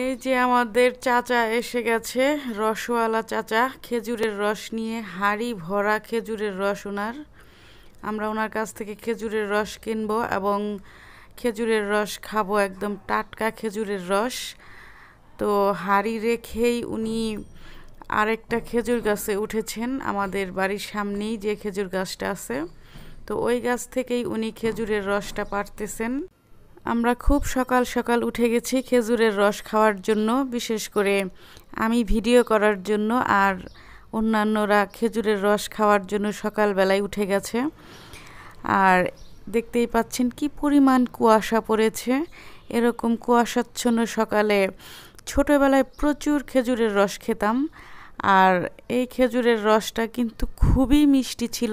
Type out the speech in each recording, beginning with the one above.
এই যে আমাদের চাচা এসে গেছে রসওয়ালা চাচা খেজুরের রস নিয়ে হাড়ি ভরা খেজুরের রস ওনার আমরা ওনার কাছ থেকে খেজুরের রস কিনব এবং খেজুরের রস খাবো একদম টাটকা খেজুরের রস তো হাড়ি রেখেই উনি আরেকটা খেজুর গাছে উঠেছেন আমাদের বাড়ির সামনেই যে খেজুর গাছটা আছে তো ওই গাছ থেকেই উনি খেজুরের রসটা পারতেছেন আমরা খুব সকাল সকাল উঠে গেছি খেজুরের রস খাওয়ার জন্য বিশেষ করে আমি ভিডিও করার জন্য আর অন্যান্যরা খেজুরের রস খাওয়ার জন্য সকালবেলায় উঠে গেছে আর দেখতেই পাচ্ছেন কি পরিমাণ কুয়াশা পড়েছে এরকম কুয়াশাচ্ছন্ন সকালে ছোটোবেলায় প্রচুর খেজুরের রস খেতাম আর এই খেজুরের রসটা কিন্তু খুবই মিষ্টি ছিল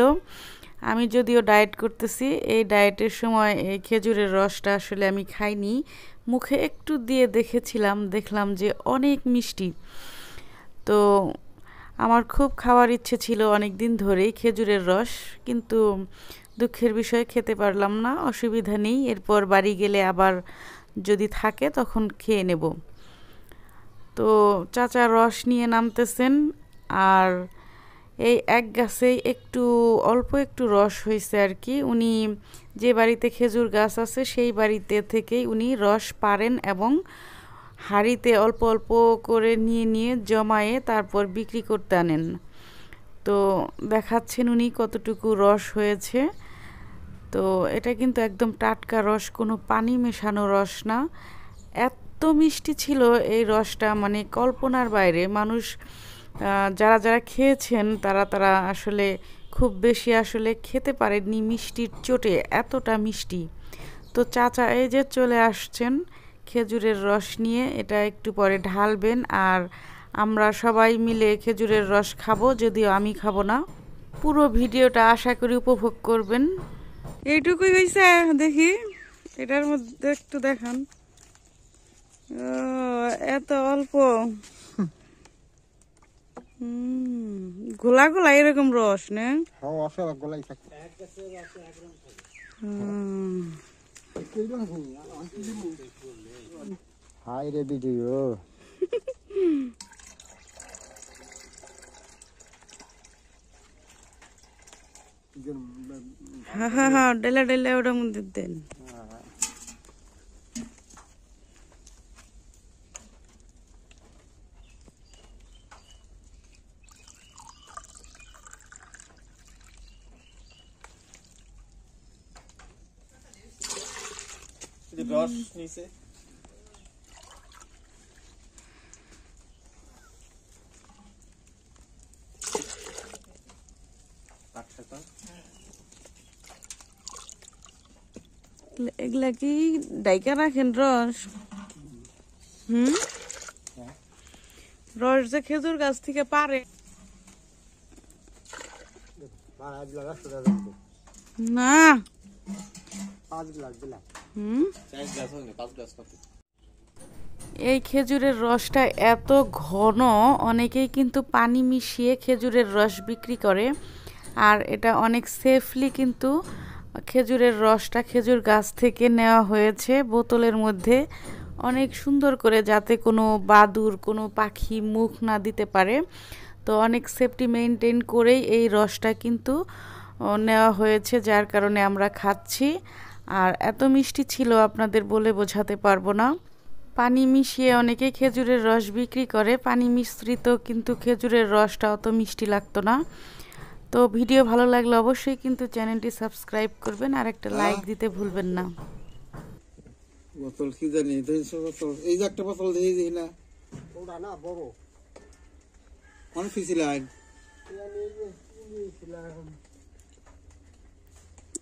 আমি যদিও ডায়েট করতেছি এই ডায়েটের সময় এই খেজুরের রসটা আসলে আমি খাইনি মুখে একটু দিয়ে দেখেছিলাম দেখলাম যে অনেক মিষ্টি তো আমার খুব খাওয়ার ইচ্ছে ছিল অনেক দিন ধরেই খেজুরের রস কিন্তু দুঃখের বিষয়ে খেতে পারলাম না অসুবিধা নেই এরপর বাড়ি গেলে আবার যদি থাকে তখন খেয়ে নেব তো চাচা রস নিয়ে নামতেছেন আর এই এক গাছেই একটু অল্প একটু রস হয়েছে আর কি উনি যে বাড়িতে খেজুর গাছ আছে সেই বাড়িতে থেকেই উনি রস পারেন এবং হাড়িতে অল্প অল্প করে নিয়ে নিয়ে জমায়ে তারপর বিক্রি করতে আনেন তো দেখাচ্ছেন উনি কতটুকু রস হয়েছে তো এটা কিন্তু একদম টাটকা রস কোনো পানি মেশানো রস না এত মিষ্টি ছিল এই রসটা মানে কল্পনার বাইরে মানুষ যারা যারা খেয়েছেন তারা তারা আসলে খুব বেশি আসলে খেতে পারেননি মিষ্টির চোটে এতটা মিষ্টি তো চাচা এই যে চলে আসছেন খেজুরের রস নিয়ে এটা একটু পরে ঢালবেন আর আমরা সবাই মিলে খেজুরের রস খাবো যদিও আমি খাবো না পুরো ভিডিওটা আশা করি উপভোগ করবেন এইটুকুই হয়েছে দেখি এটার মধ্যে একটু দেখান এত অল্প গোলা hmm, গোলা এরকম রস না হ্যাঁ, গোলাই থাকে হাই রে ভিডিও হ্যাঁ হ্যাঁ হ্যাঁ ডেলা ডেলা ওটা মন্দির দেন রস নিছে এগুলা কি ডাইকা রাখেন রস হম রস যে খেজুর গাছ থেকে পারে না পাঁচ গ্লাস দিলাম হুম এই খেজুরের রসটা এত ঘন অনেকেই কিন্তু পানি মিশিয়ে খেজুরের রস বিক্রি করে আর এটা অনেক সেফলি কিন্তু খেজুরের রসটা খেজুর গাছ থেকে নেওয়া হয়েছে বোতলের মধ্যে অনেক সুন্দর করে যাতে কোনো বাদুর কোনো পাখি মুখ না দিতে পারে তো অনেক সেফটি মেনটেন করেই এই রসটা কিন্তু নেওয়া হয়েছে যার কারণে আমরা খাচ্ছি আর এত মিষ্টি ছিল আপনাদের বলে বোঝাতে পারবো না পানি মিশিয়ে অনেকে খেজুরের রস বিক্রি করে পানি মিশ্রিত কিন্তু খেজুরের রসটা অত মিষ্টি লাগতো না তো ভিডিও ভালো লাগলে অবশ্যই কিন্তু চ্যানেলটি সাবস্ক্রাইব করবেন আর একটা লাইক দিতে ভুলবেন না বোতল এই একটা বোতল দিই না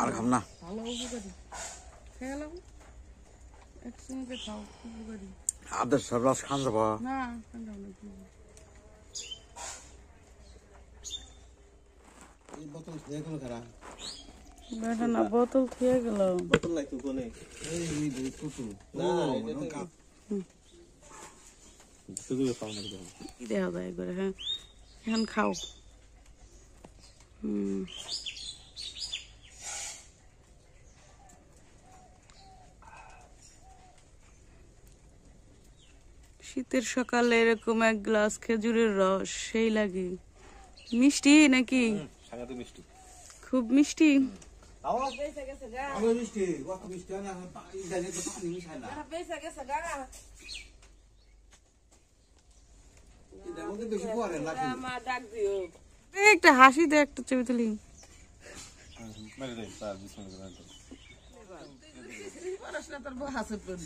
আর খাম না আদের সর্বাস খান যাব বোতল খেয়ে গেল বোতল নাই তো কোনে না না শুধু খাও না দেওয়া যায় করে হ্যাঁ এখন খাও শীতের সকালে এরকম এক গ্লাস খেজুরের রস সেই লাগে মিষ্টি নাকি খুব মিষ্টি ডাক দিও একটা হাসি দে একটা ছবি তুলি মেরে দেয় তার বিস্ময় করে